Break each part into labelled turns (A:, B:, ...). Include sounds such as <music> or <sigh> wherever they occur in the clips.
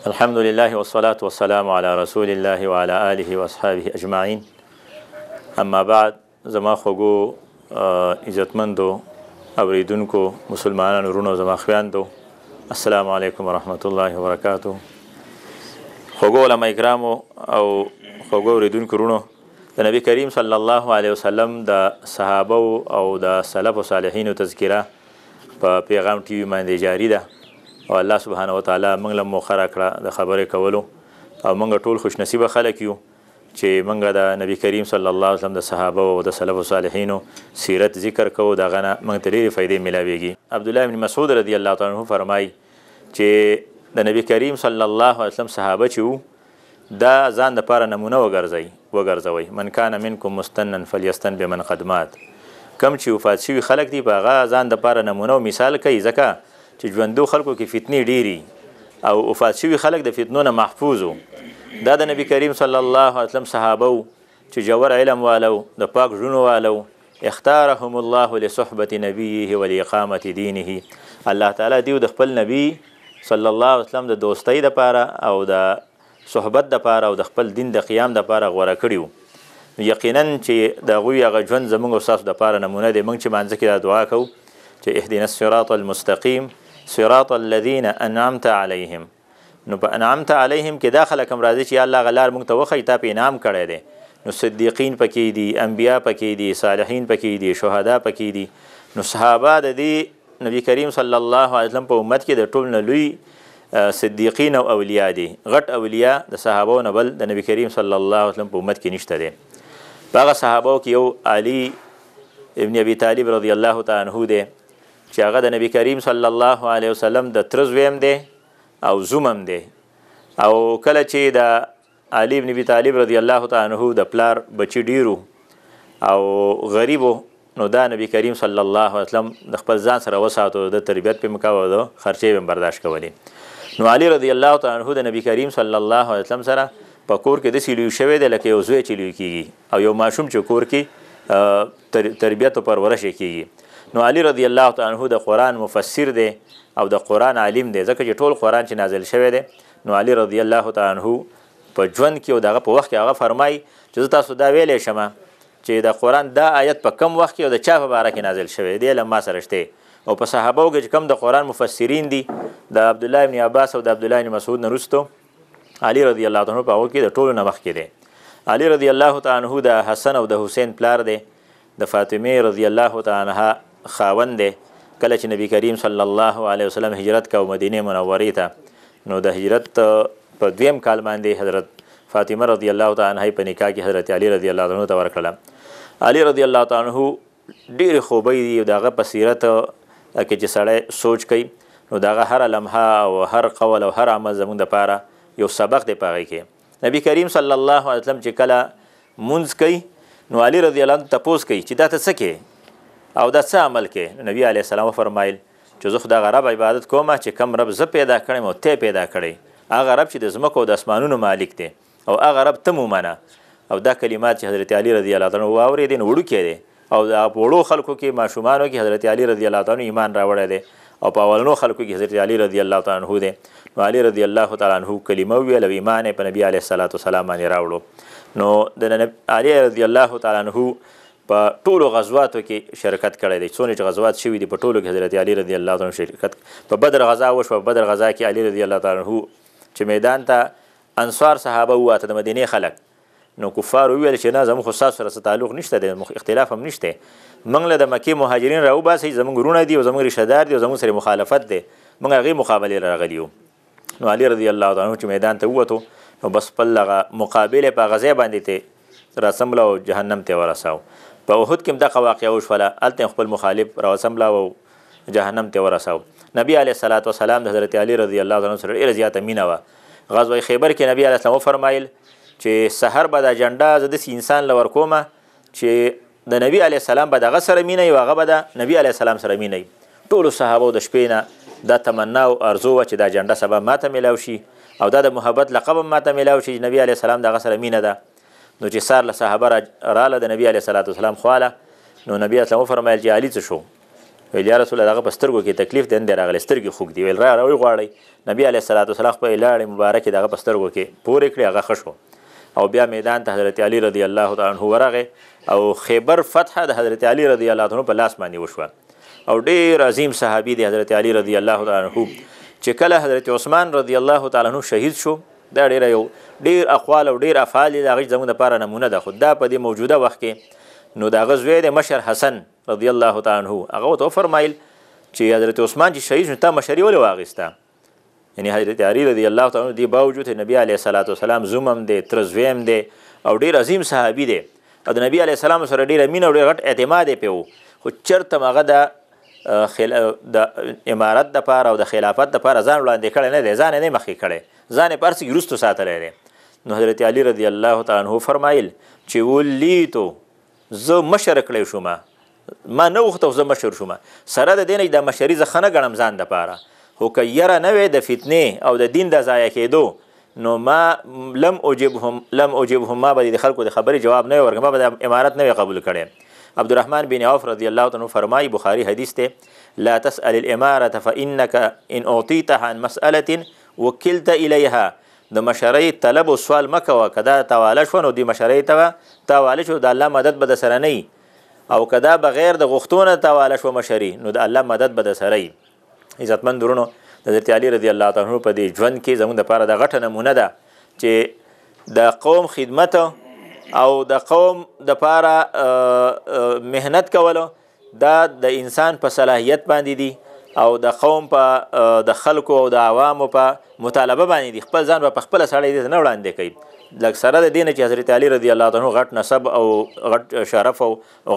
A: الحمد لله والصلاة والسلام على رسول الله وعلى آله واصحابه اجمعین اما بعد زما خوګو عزتمندو اوریدونکو مسلمانانو ورونو زما خویندو السلام علیکم ورحمت الله وبرکاتو خوګو علما کرامو او خوګو اوریدونکو ورونو د نبی کریم صلی الله علیه وسلم د صحابه او د سلف صالحینو تذکره په پیغام ټی وی باندې جاری ده او الله سبحانه وتعالی موږ له مخره کړه د خبرې کولو او موږ ټول خوش نصیب خلک یو چې موږ د نبی کریم صلی الله علیه وسلم د صحابه او د سلف صالحینو سیرت ذکر کوو دا غنه موږ ته ډېرې فائدې ملاويږي عبد الله بن مسعود رضی الله تعالی عنہ فرمایي چې د نبی کریم صلی الله علیه وسلم صحابه چې دا ځان د پاره نمونه وګرځي وګرځوي من کان منکم مستنن فلیستن بمن قدمات کم چې وفات شوی خلک دی په هغه ځان د پاره نمونه او مثال کوي ځکه چې ژوندو خلکو کې فتنې ډېری او وفات شوي خلک د فتنو نه محفوظ دا د نبی کریم صلی الله علیه وسلم صحابه چې جوور علم والو د پاک ژوند والو اختارهم الله لصحبه نبیه ولاقامه دینه الله تعالی دیو د خپل نبی صلی الله علیه وسلم د دوستۍ لپاره او د صحبت لپاره او د خپل دین د قیام لپاره غوړه کړیو یقینا چې د غوی هغه ژوند زموږ او ساس لپاره نمونه دی موږ چې مانځ کې دا دعا کوو چې اهدنا الصراط المستقیم صراط الذين انعمت عليهم نو په انعمت عليهم کې داخله کوم راځي چې الله غلار موږ ته وخی تا په انعام کړی دی نو صدیقین پکې دي انبیا پکې دي صالحین پکې دي شهدا پکې دي نو صحابه د دې نبی کریم صلی الله علیه وسلم په امت کې د ټول نه لوی صدیقین او اولیاء دي غټ اولیاء د صحابو نه بل د نبی کریم صلی الله علیه وسلم په امت کې نشته دي هغه صحابو کې یو علی ابن ابي طالب رضی الله تعالی عنہ دی چې هغه د نبی کریم صلی الله علیه وسلم د ترز ویم دی او زومم دی او کله چې د علی ابن ابي طالب رضی الله تعالی عنہ د پلار بچی ډیرو او غریبو نو دا نبی کریم صلی الله علیه وسلم د خپل ځان سره وساتو د تربیت په مکاو دو خرچې به برداشت کولې نو علی رضی الله تعالی عنہ د نبی کریم صلی الله علیه وسلم سره په کور کې د سیلیو شوی د لکه یو زوی چلیو کیږي او یو ماشوم چې کور کې تربیت او پرورش کیږي نو علی رضی الله تعالی عنہ د قران مفسر دی او د قران عالم دی ځکه چې ټول قران چې نازل شوی دی نو علی رضی الله تعالی عنہ په ژوند کې او دغه په وخت کې هغه فرمای چې تاسو دا ویلې شمه چې د قران دا آیت په کم وخت کې او د چا په باره کې نازل شوی دی لمه سره شته او په صحابه کې کم د قران مفسرین دي د عبد الله ابن عباس او د عبد الله ابن مسعود نه رستو علی رضی الله تعالی په هغه کې د ټولو نه مخکې دی علی رضی الله تعالی عنہ د حسن او د حسین پلار دی د فاطمه رضی الله تعالی عنها خاوند دی کله چې نبی کریم صلی الله علیه وسلم هجرت کاو مدینه منورې ته نو د هجرت په دویم کال باندې حضرت فاطمه رضی الله تعالی عنها په نکاح کې حضرت علی رضی الله عنه ته ورکړه علی رضی الله تعالی عنه ډېر خوبې دی دغه په سیرت کې چې سړی سوچ کوي نو دغه هر لمحه او هر قول او هر عمل زموږ د پاره یو سبق دی پاره کې نبی کریم صلی الله علیه وسلم چې کله منځ کوي نو علی رضی الله عنه تپوس کوي چې دا ته څه کې او دا څه عمل کې نبی علیه السلام فرمایل چې زه خو دغه رب عبادت کوم چې کم رب زه پیدا کړم او ته پیدا کړی هغه رب چې د ځمکو او د اسمانونو مالک دی او هغه رب ته ومنه او دا کلمات چې حضرت علی رضی الله عنه واورېدې نو وړوکی دی او د وړو خلکو کې ماشومانو کې حضرت علی رضی الله عنه ایمان راوړی دی او په اولنو خلکو کې حضرت علی رضی الله تعالی عنہ دی نو علی رضی الله تعالی عنہ کلمه ویل او ایمان په نبی علیه الصلاۃ والسلام باندې راوړو نو د علی رضی الله تعالی عنہ په ټولو غزواتو کې شرکت کړی دی څونه چې غزوات شوي دي په ټولو کې حضرت علي رضی الله عنه شرکت په بدر غزا وشوه په بدر غزا کې علي رضی الله تعالی عنه چې میدان ته انصار صحابه وواته د مدینې خلک نو کفار ویل چې نه زموږ خو ستاسو سره تعلق نشته دی اختلاف هم نشته موږ له د مکې مهاجرین راوباسئ زموږ ورونه دي او زموږ رشته دار دي او زموږ سره مخالفت دی موږ هغې مقابلې راغلي یو نو علي رضی الله عنه چې میدان ته ووتو نو بس خپل هغه مقابلې په هغه ځای باندې ته راسمله او جهنم ته ورساو په احد کې هم دغه واقعه وشوله هلته خپل مخالف راوسمله او جهنم ته ورساو نبی علیه الصلاة والسلام د حضرت علی رضی الله عنه سره ډېره زیاته مینه وه غزوه خیبر کې نبی علیه السلام وفرمایل چې سحر به دا جنډه زه داسې انسان له ورکومه چې د نبی علیه السلام به د هغه سره مینه وي هغه به د نبی علیه السلام سره مینه وي ټولو صحابو د شپې نه دا تمنا او ارزو وه چې دا جنډه سبا ماته میلاو شي او دا د محبت لقب ماته میلاو شي نبی علیه السلام د هغه سره مینه ده نو چې سار له صحابه رااله د نبی علیه صلات وسلام خواله نو نبی اسلام وفرمیل چې علي څه شو ویل یا رسول الله هغه په سترګو کې تکلیف دی نه راغلی سترګې خوږ دي ویل را راوی غواړئ نبی علیه صلات وسلام خپلې لاړې مبارکې د هغه په سترګو کې پورې کړې هغه ښه شو او بیا میدان ته حضرت علي رضی الله تعالی عنه ورغې او خیبر فتح د حضرت علي رضی الله عنه په لاس باندې وشوه او ډیر عظیم صحابي دی حضرت علي رضی الله تعالی عنه چې کله حضرت عثمان رضی الله تعالی عنه شهید شو دا ډیره یو ډیر اقوال او ډیر افعال دي د هغه زموږ لپاره نمونه ده خو دا په دې موجوده وخت کې نو د هغه زوی د مشر حسن رضی الله تعالی عنه هغه ورته وفرمایل چې حضرت عثمان چې شهید شو تا مشري ولې واغېسته یعنی حضرت علي رضی الله تعالی عنه دی باوجود نبی علیه الصلاۃ والسلام زومم دی تر زویم دی او ډیر عظیم صحابي دی او د نبی علیه السلام سره ډیر مینه او ډیر غټ اعتماد یې پیو خو چرته هغه د د امارت د پاره او د خلافت د پاره ځان وړاندې کړی نه دی ځان نه مخکې کړی ځان یې په هر څه کې وروستو ساتلی دی نو حضرت علی رضی الله تعالی عنه فرمایل چې ولیتو زه مشر کړی شوم ما نه وخته زه مشر شوم سره د دینه د مشري زه خنه غنم ځان د پاره هو که یره نه وي د فتنې او د دین د ضایع کېدو نو ما لم اوجبهم لم اوجبهم ما به د خلکو د خبرې جواب نه ورکم ما به امارت نه قبول کړي عبدالرحمن بن عوف رضی الله عنه فرمای بخاری حدیث ته لا تسأل الاماره فانك ان اعطيتها عن مساله وكلت اليها د مشرۍ طلب او سوال مکوه کدا تواله شو نو د مشرۍ ته تواله شو د الله مدد به سره نه او کدا بغیر د غختونه تواله شو مشري نو د الله مدد به سره ای عزتمن درونو د حضرت علی رضی الله تعالی په دې ژوند کې زموږ د پاره د غټه نمونه ده چې د قوم خدمت او د قوم د پاره مهنت کولو دا د انسان په صلاحیت باندې دي او د قوم په د خلکو او د عوامو په مطالبه باندې دي خپل ځان په خپل سړی دي نه وړاندې کوي لکه سره د دین چې حضرت علی رضی الله عنه غټ نسب او غټ شرف او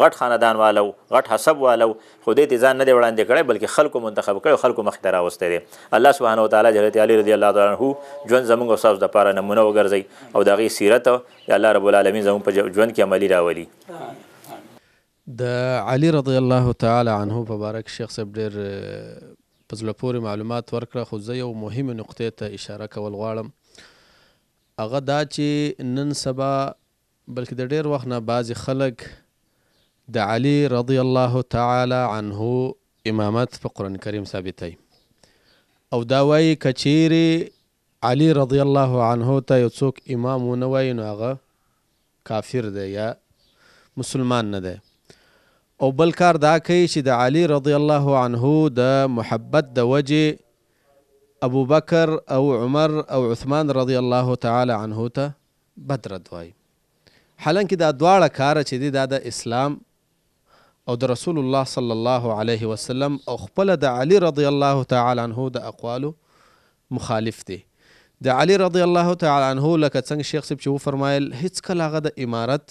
A: غټ خاندان والو غټ حسب والو خدای ته ځان نه دی وړاندې کړی بلکې خلکو منتخب کړي خلکو مخ ته راوستي دي الله سبحانه وتعالى حضرت علی رضی الله عنه ژوند زموږ او تاسو د پاره نمونه وګرځي او دغه سیرت الله رب العالمین زموږ په ژوند کې عملی راولي
B: د علي رضی الله تعالی عنه مبارک شیخ صاحب ډیر په زړه پورې معلومات ورکړه خو زه یو مهمه نقطې ته اشاره کول غواړم هغه دا چې نن سبا بلکې د ډیر وخت نه بعضی خلک د علي رضی الله تعالی عنه امامت په قران کریم ثابتای او دا وایي کچيري علي رضی الله عنه ته یو څوک امام ونه وایي نو هغه کافر دی یا مسلمان نه دی او بل کار دا کوي چې د علي رضی الله عنه د محبت د وجه ابو بکر او عمر او عثمان رضی الله تعالی عنه ته بدرد وای حالانکه دا دواړه کار چې دی دا د اسلام او د رسول الله صلی الله علیه وسلم او خپل د علی رضی الله تعالی عنه د اقوالو مخالف دی د علی رضی الله تعالی عنه لکه څنګه شیخ صاحب چې وفرمایل هیڅ کله هغه د امارت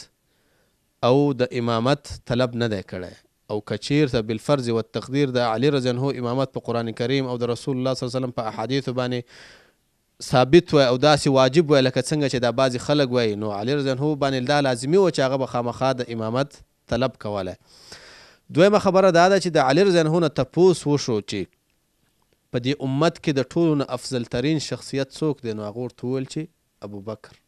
B: او د امامت طلب نه دی کړی او کچیر ته بالفرض او تقدیر د علی رضی الله امامت په قران کریم او د رسول الله صلی الله علیه وسلم په احادیث باندې ثابت و او داسې واجب و لکه څنګه چې دا بعضی خلک وای نو علی رضی الله باندې دا لازمی و چې هغه به خامخا د امامت طلب کوله دویمه خبره دا ده چې د علی رضی الله نه تپوس وشو چې په دې امت کې د ټولو نه افضل ترین شخصیت څوک دی نو هغه ورته وویل چې ابوبکر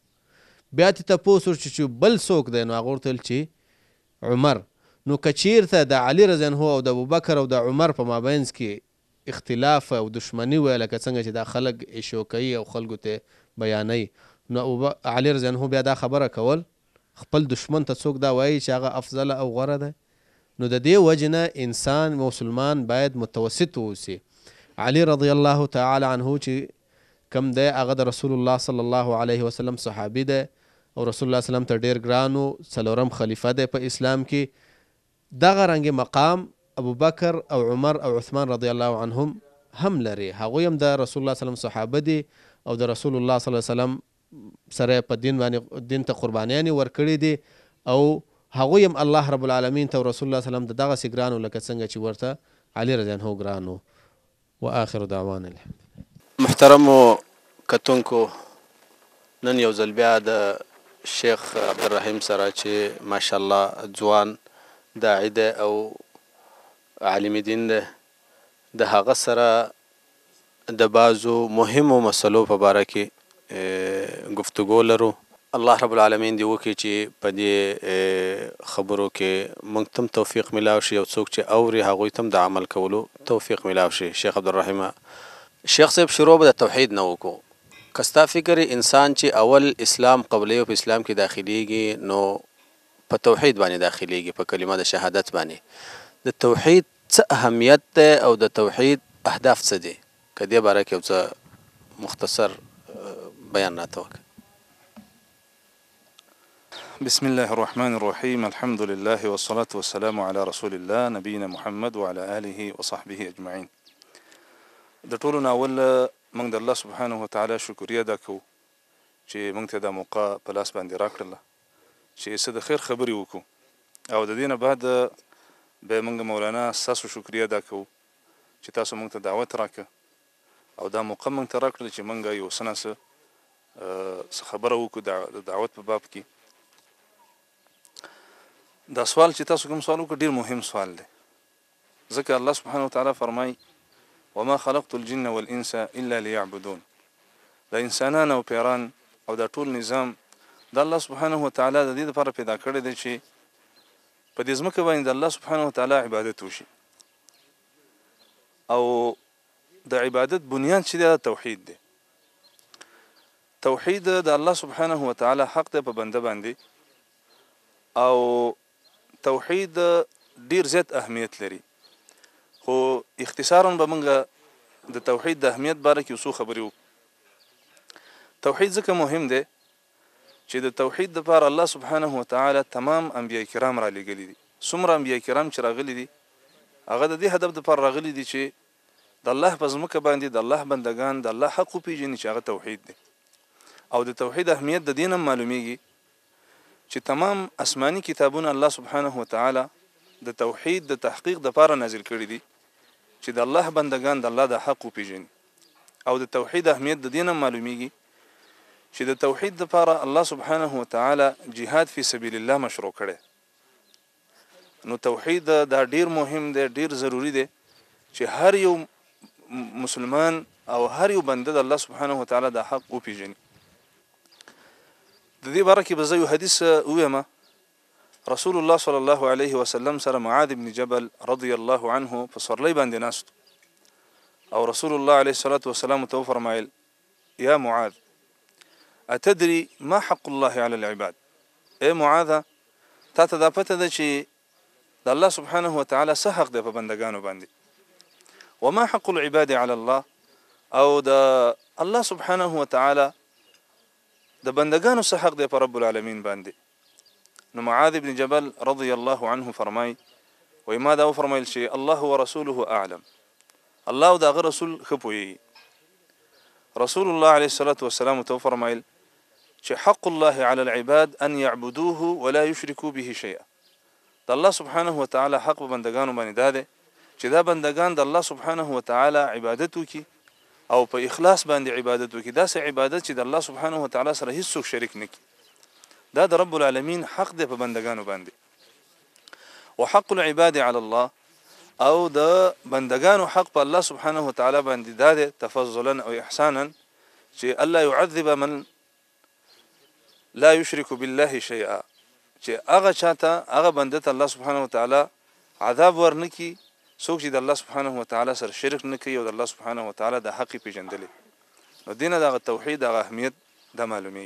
B: بیا تې تپوس وشو چې بل څوک دی نو هغه ورته وویل چې عمر نو کچیر ته د علي رضی الله او د ابوبکر او د عمر په مابینس کې اختلاف او دشمنی وی لکه څنګه چې دا خلک ایشو کوي او خلکو ته بیانوي نو علي رضی الله بیا دا خبره کول خپل دشمن ته څوک دا وایي چې هغه افضل او غوره ده نو د دې وجنه انسان مسلمان باید متوسط اوسي علي رضی الله تعالی عنه چې کم دی هغه د رسول الله صلی الله علیه وسلم صحابي ده او رسول الله سلام ته ډیر ګرانو څلورم خلیفہ ده په اسلام کې دغه رنګ مقام ابو بکر او عمر او عثمان رضی الله عنهم هم لري هغوی هم د رسول الله وسلم صحابه دي او د رسول الله صلی الله وسلم سره په دین باندې دین ته قربانیانې ورکړي دي او هغوی هم الله رب العالمین ته رسول الله وسلم د دغه سګرانو لکه څنګه چې ورته علي رضی الله ګرانو واخر دعوانا الحمد محترم کتونکو نن یو ځل بیا د شیخ عبدالرحیم سره چې ماشاءالله ځوان داعی ده او عالم دین ده د هغه سره د بازو مهمو مسلو په باره کې گفتگو لرو الله رب العالمین دی وکي چې په دې خبرو کې موږ تم توفیق ملاو شي او څوک چې اوري هغه تم د عمل کولو توفیق ملاو شي شیخ عبد الرحیم شیخ صاحب شروع د توحید نه وکړو کستا فکر انسان چې اول اسلام قبلې او اسلام کې داخليږي نو په توحید باندې داخليږي په کلمه د شهادت باندې د توحید څه اهمیت ده او د توحید اهداف څه دي کدی باره کې څه مختصر بیان راته وکړه
C: بسم الله الرحمن الرحيم الحمد لله والصلاة والسلام على رسول الله نبينا محمد وعلى آله وصحبه أجمعين د ټولو ناول موږ د الله سبحانه وتعالى شکریا ادا کوو چې موږ ته دا موقع په لاس باندې راکړله چې څه د خیر خبرې وکړو او د دې نه بعد به موږ مولانا ستاسو شکریا ادا کوو چې تاسو موږ ته دعوت راکړه او دا موقع موږ ته راکړه چې موږ یو څه نه خبره وکړو د دعوت په باب کې دا سوال چې تاسو کوم سوال وکړ ډیر مهم سوال دی ځکه الله سبحانه وتعالى فرمای وما خلقت الجن والانس الا ليعبدون دا انسانان او پیران او دا ټول نظام د الله سبحانه و تعالی د دې لپاره پیدا کړی دی چې په دې ځمکه باندې د الله سبحانه و تعالی عبادت وشي او د عبادت بنیاد چې د توحید دی توحید د الله سبحانه و تعالی حق دی په بنده باندې او توحید ډیر زیات اهمیت لري خو اختصارا به موږ د توحید د اهمیت باره کې څو خبرې وکړو توحید ځکه مهم دی چې د توحید لپاره الله سبحانه و تعالی تمام انبیا کرام را لګلی دي څومره انبیا کرام چې راغلي دي هغه د دې هدف لپاره راغلي دي چې د الله په ځمکه باندې د الله بندگان د الله حق پیژني چې هغه توحید دی او د توحید اهمیت د دینم معلومیږي چې تمام آسماني کتابونه الله سبحانه و تعالی د توحید د تحقیق د لپاره نازل کړي دي چې د الله بندگان د الله د حق پیژني او د توحید اهمیت د دینم معلومیږي چې د توحید لپاره الله سبحانه و تعالی jihad فی سبیل الله مشروع کړي نو توحید دا ډیر مهم دی ډیر ضروری دی چې هر یو مسلمان او هر یو بنده د الله سبحانه و تعالی د حق او پیژني د دې باره کې به زه یو حدیث ویم رسول الله صلی الله علیه وسلم سره معاذ ابن جبل رضی الله عنه په سرلی باندې ناست او رسول الله علیه الصلاۃ والسلام ته فرمایل یا معاذ أتدري ما حق الله على العباد إيه معاذ تا هذا دا الله سبحانه وتعالى سحق ده حق دی وما حق العباد على الله او دا الله سبحانه وتعالى ده د سحق ده برب العالمين په رب بن معاذ جبل رضي الله عنه فرماي وإما ده دا الشيء الله ورسوله اعلم الله ده غير رسول خبوي رسول الله عليه الصلاه والسلام توفر مايل چې حق الله علی العباد ان يعبدوه ولا يشركوا به شيئا د الله سبحانه و تعالی حق بندگانو باندې دا دی چې دا بندگان د الله سبحانه و تعالی عبادت وکي او په اخلاص باندې عبادت وکي دا سه عبادت چې د الله سبحانه و تعالی سره هیڅ څوک شریک نکي دا د رب العالمین حق دی په بندگانو باندې وحق العباد علی الله او د بندگانو حق په الله سبحانه وتعالى باندې داده تفضلا او احسانا چې الله يعذب من لا یشرک بالله شیئا چې هغه چاته هغه بنده ته الله سبحانه و تعالی عذاب ورنکي څوک چې د الله سبحانه و تعالی سره شرک نکوي او د الله سبحانه و تعالی د حق پیژندلې نو دینه د توحید د اهمیت د معلومي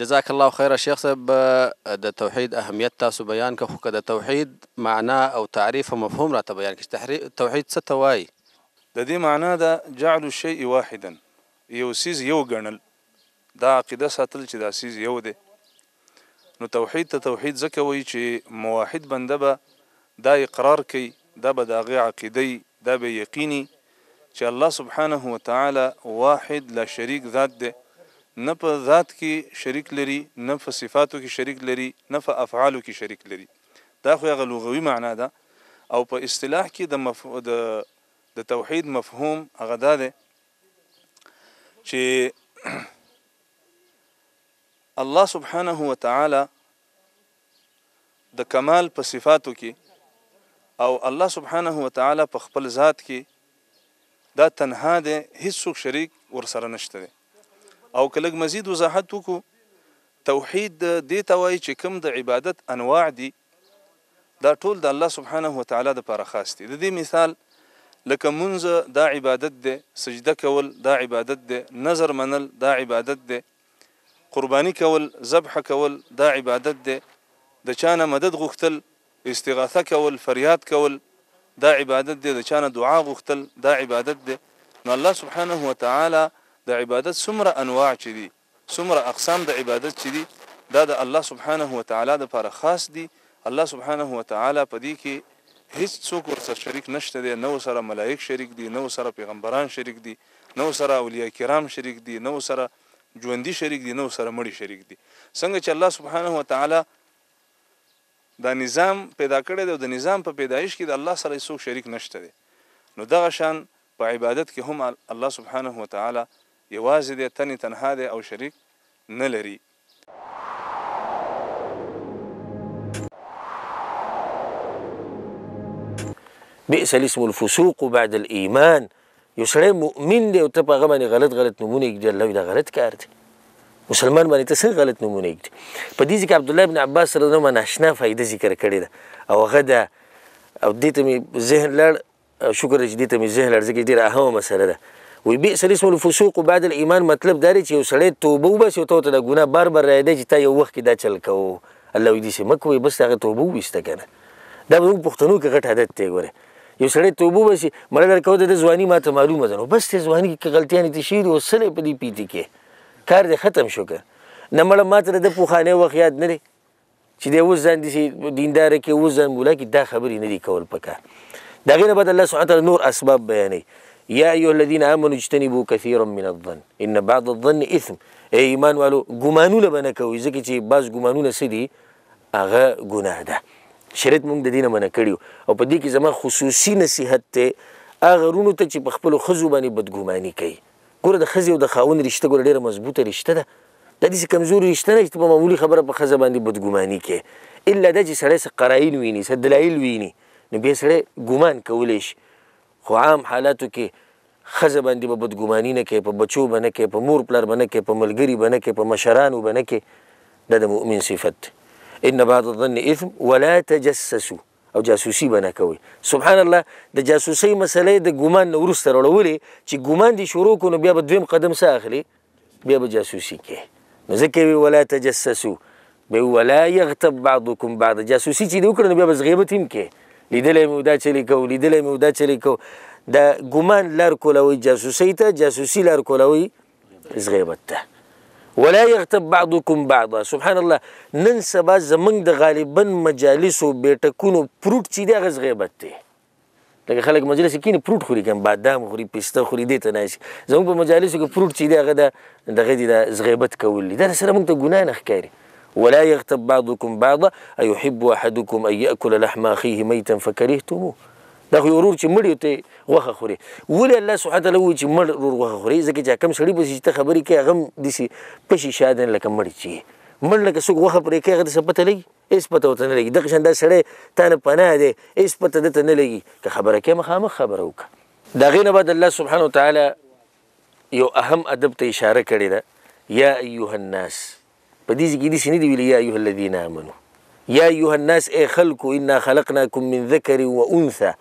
C: جزاك
B: الله خیر شیخ صاحب د توحید اهمیت تاسو بیان که خو د توحید معنا
C: او تعریف او مفهوم راته بیان کړئ توحید څه ته وایي د دې معنا دا جعل الشیء واحدا یو سیز یو ګڼل دا عقیده ساتل چې دا سیز یو دی نو توحید ته توحید ځکه وایي چې موحد بنده به دا اقرار کوي دا به د هغې عقیدهی دا به یقیني چې الله سبحانه وتعالى واحد لا شریک ذات دی نه په ذات کې شریک لري نه په صفاتو کې شریک لري نه په افعالو کې شریک لري دا خو هغه لغوي معنا ده او په اصطلاح کې د مف... د... د توحید مفهوم هغه ده چې <clears throat> الله سبحانه و تعالی د کمال په صفاتو کې او الله سبحانه و تعالی په خپل ذات کې دا تنها ده هیڅوک شریک ورسره نشته او کله مزید وضاحت وکړو توحید دې توای چې کوم د عبادت انواع دي دا ټول د الله سبحانه و تعالی د لپاره خاص دي د دې مثال لکه منځ دا عبادت ده سجده کول دا عبادت ده نظر منل دا عبادت ده قربانی کول ذبح کول دا عبادت دی د چانه مدد غوښتل استغاثه کول فریاد کول دا عبادت دی د چانه دعا غوښتل دا عبادت دی نو الله سبحانه و تعالی د عبادت څومره انواع چي دي څومره اقسام د عبادت چي دي دا د الله سبحانه و تعالی د لپاره خاص دي الله سبحانه و تعالی په دې کې هیڅ څوک ورسره شریک نشته دی نو سره ملائک شریک دي نو سره پیغمبران شریک دي نو سره اولیاء کرام شریک دي نو سره ژوندۍ شریک دي نو سره مړی شریک دي څنګه چې الله سبحانه و تعالی دا نظام پیدا کړی دی د نظام په پیدایش کې د الله سره هیڅ شریک نشته دی نو دغه شان په عبادت کې هم الله سبحانه و تعالی یوازې دی تنی تنها دی او شریک نه لري
D: بئس الاسم الفسوق بعد الايمان یو سړی مؤمن دی او ته په هغه باندې غلط غلط نمونه ایږدي الله دا غلط کار دی مسلمان باندې ته څه غلط نمونه ایږدي په دې ځکه عبد الله بن عباس سره زما ناشنا فائدہ ذکر کړې ده او هغه د او دې ته مې ذهن لړ شکر چې دې ته مې ذهن لړ ځکه ډېره اهمه مسله ده وی بئس الاسم الفسوق بعد الايمان مطلب دا چې یو سړی توبه وباسي او ته د ګناه بار بار راځي چې تا یو وخت کې دا چل کوو الله دې سي مکوې بس هغه توبه وېسته کنه دا موږ پښتنو کې غټ عادت دی ګوره یو سړی توبه وسی مړه در کو د ځواني ما ته معلومه ده بس ته ځواني کې غلطیانې تي شیر او سره په دې پیتی کې کار دې ختم شو که نه مړه ما ته د پوخانه وخت یاد نه چې دی اوس ځان دي دیندار کې اوس ځان مولا کې دا خبرې نه دي کول پکار دا غینه بد الله سبحانه تعالی نور اسباب بیانې یا ایها الذين امنوا اجتنبوا كثيرا من الظن ان بعض الظن اثم ای ایمان والو ګمانونه بنه کوي ځکه چې بعض ګمانونه سدي هغه ګناه ده شریعت موږ د دینه منع کړیو او په دې کې زما خصوصي نصیحت ته هغه رونو ته چې په خپل خزو باندې بدګوماني کوي ګوره د خزي او د خاون رشته ګوره ډیره مضبوطه رشته ده د دې کمزوري رشته نه چې په معمولی خبره په خزه باندې بدګوماني کوي الا د چې سړی سره قرائن ویني سره دلایل ویني نو به سړی ګومان کولی شي خو عام حالاتو کې خزه باندې به بدګوماني نه کوي په بچو باندې کوي په مور پلار باندې کوي په ملګری باندې کوي په مشرانو باندې کوي دا د مؤمن صفت دی ان بعض الظن اثم ولا تجسسوا او جاسوسي بنه کوي سبحان الله د جاسوسي مسلې د ګومان نو ورسته راولې چې ګومان دي شروع کو نو بیا به دویم قدم ساخلي بیا به جاسوسي کوي نو ځکه ولا تجسسوا به ولا يغتب بعضكم بعض جاسوسي چې دوی کړنو بیا به غیبت هم کوي لیدلې مو دا چلی کو لیدلې مو دا چلی کو د ګومان لار کولوي جاسوسي ته جاسوسي لار کولوي زغیبت ته ولا يغتب بعضكم بعضا سبحان الله نن سبا زمنګ د غالبا مجالسو بیٹکونو پروت چې دغه غیبت دی لکه خلک مجلس کې پروت خوري کم بادام خوري پسته خوري دې ته ناشي زموږ په مجالسو کې پروت چې دغه د دغه د غیبت کول دي دا سره موږ ته ګناه نه ښکاري ولا يغتب بعضكم بعضا ايحب احدكم ان ياكل لحم اخيه ميتا فكرهتموه دا خو ورور چې مړ ته غوخه خوري ولې الله سبحانه تعالی وی چې مړ ورور غوخه خوري ځکه چې کم سړی بس ته خبرې کوي هغه دسی پشي شاده لکه مړ چې مړ لکه څوک غوخه پرې کوي هغه څه پته لګي هیڅ پته ورته نه لګي دغه شان دا سړی تا نه پناه دی هیڅ پته دته نه لګي که خبره کوي مخامخ خبره وکړه د هغې نه بعد الله سبحانه وتعالی یو اهم ادب ته اشاره کړې ده یا ایها الناس په دې کې دې سنې دی ویل یا ایها الذین آمنو یا ایها الناس ای خلق انا خلقناکم من ذکر و انثى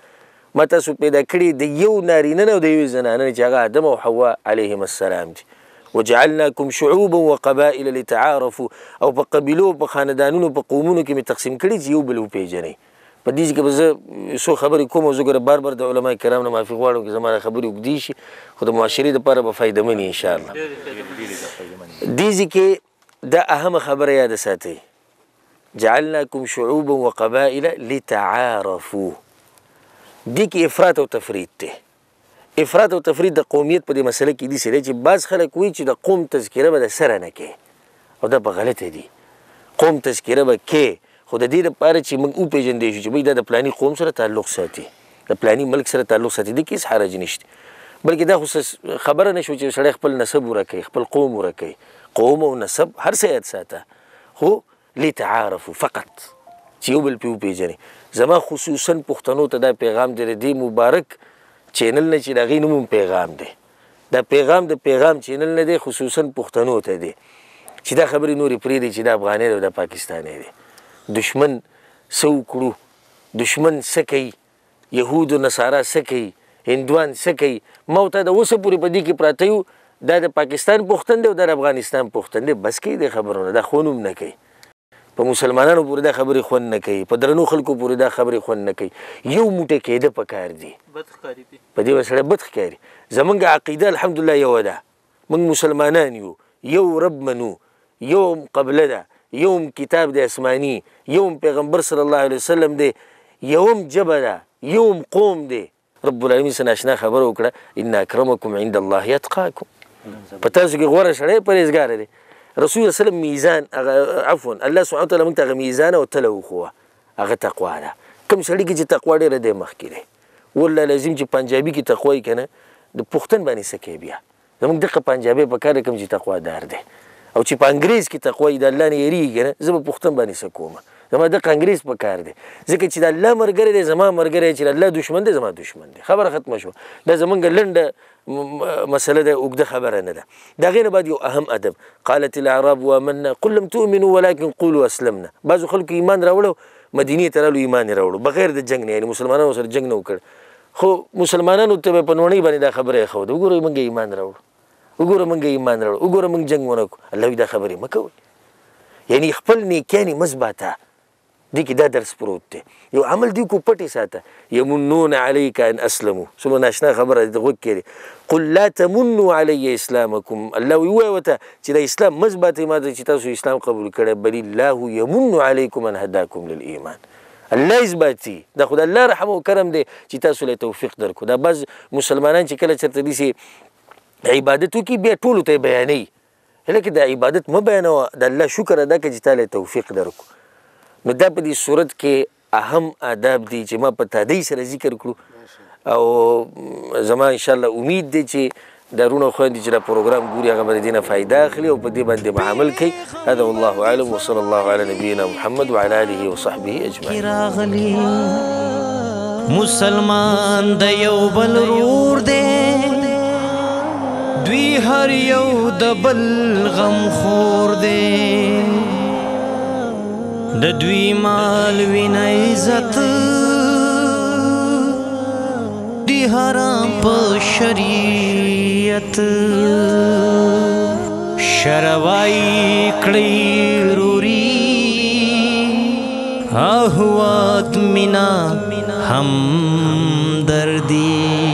D: ما تاسو پیدا کړي د یو نارینه نه او د یوې زنانه چې هغه آدم او حوا علیهم السلام دي وجعلناكم شعوبا وقبائل لتعارفوا او په قبیلو په خاندانونو په قومونو کې می تقسیم کړي چې یو بل وپیژنئ په دې کې به سو خبرې کوم او زه بار بار د علما کرام نه معافي غواړم چې زما خبرې وګدي شي خو د معاشري لپاره به فایده مني ان شاء الله
A: دې
D: کې دا اهم خبره یاد ساتئ جعلناكم شعوبا وقبائل لتعارفوا دی کې افراط او تفرید ته افراد او تفرید د قومیت په دې مسله کې دي سره چې بعض خلک وایي چې د قوم تذکره به د سره نه کې او دا به غلطه دي قوم تذکره به کې خو د دې لپاره چې موږ وپېژندې شو چې دا د پلاني قوم سره تعلق ساتي د پلاني ملک سره تعلق ساتي د کیس حرج نشته بلکې دا خو خبره نشو چې سړی خپل نسب ورکوي خپل قوم ورکوي قوم او نسب هر څه یاد ساته خو لتعارفوا فقط چې یو بل پې وپېژنئ زما خصوصا پښتنو ته دا پیغام دی دې مبارک چینل نه چې دا غي نوم پیغام دی دا پیغام د پیغام چینل نه دی خصوصا پښتنو ته دی چې دا خبرې نورې پرې دي چې دا افغاني دی او دا پاکستاني دی دشمن سو کړو دشمن سکی يهود او نصارا سکی هندوان سکی مو ته د اوسه پوری پدې کې پراته یو دا د پاکستان پښتون دی او د افغانستان پښتون دی بس کې د خبرونه دا خونوم نه کوي په مسلمانانو پورې دا خبرې خوند نه کوي په درنو خلکو پورې دا خبرې خوند نه کوي یو موټی کېده پکار دی
A: په
D: دې وسړی بد ښکاري زمونږ عقیده الحمدلله یو ده موږ مسلمانان یو یو رب منو یو قبله ده یو کتاب دی اسماني یو پیغمبر صلی الله علیه وسلم دی یو جبه ده یو قوم دی رب العالمین سره آشنا خبره وکړه ان اکرمکم عند الله یتقاکم په تاسو کې غوره سړی پرهیزګار دی رسول سلم ميزان أغ... عفوا الله سبحانه وتعالى موږ ته میزان او تلو خو هغه تقوا ده کوم سړي کې چې تقوا ډېره دی مخکې دی والله لازم چې پنجابي کې تقوا یې کنه د پښتون باندې سکی بیا زموږ دغه پنجابي په کار کوم چې تقوا دار دی او چې په انګريز کې تقوا یې د الله نه یریږي زه په پښتون باندې سکوم زما د کانګریس په کار دی ځکه چې د الله مرګره دی زما مرګره چې الله دشمن دی زما دشمن دی خبره ختمه شو دا زمونږ لنډه مسله ده اوږده خبره نه ده د غیر بعد یو اهم ادب قالت الاعراب وامنا قل لم تؤمنوا ولكن قولوا اسلمنا بعضو خلکو ایمان راوړو مدینه ته رالو ایمان راوړو بغیر د جنگ نه یعنی مسلمانانو سره جنگ نه وکړ خو مسلمانانو ته په نوړی باندې دا خبره خو د وګورو مونږ ایمان راوړو وګوره مونږ ایمان راوړو وګوره مونږ جنگ ونه کو الله دا خبره مکوي یعنی خپل نیکانی مزباته دي کې دا درس پروت دی یو عمل دی کو پټی ساته یمنون علیک ان اسلمو څومره ناشنا خبره دې غوږ کړي قل لا تمنوا علی اسلامکم الله وی وته چې دا اسلام مزبته ما چې تاسو اسلام قبول کړه بل الله یمن علیکم ان هداکم للایمان الله اثباتي دا خدای الله رحم او کرم دی چې تاسو له توفیق درکو دا بعض مسلمانان چې کله چرته دي سي عبادتو کې به ټولو ته بیانې لکه دا عبادت مبینه دا الله شکر ادا کړي چې تاسو توفیق درکو نو دا په دې صورت کې اهم آداب دي چې ما په تادۍ سره ذکر کړو او زما ان شاء الله امید دی چې دا رونه خویندې چې دا پروګرام ګوري هغه به د دې نه فایده اخلي او په دې باندې به عمل کوي هذا والله اعلم وصلی الله علی نبینا محمد وعلى اله وصحبه اجمعین مسلمان د یو بل رور دی دوی هر یو د بل غم خور دی दद्विमालविनयजत दिहाराप शरीयत् शरवाूरी हिना ह दर्दी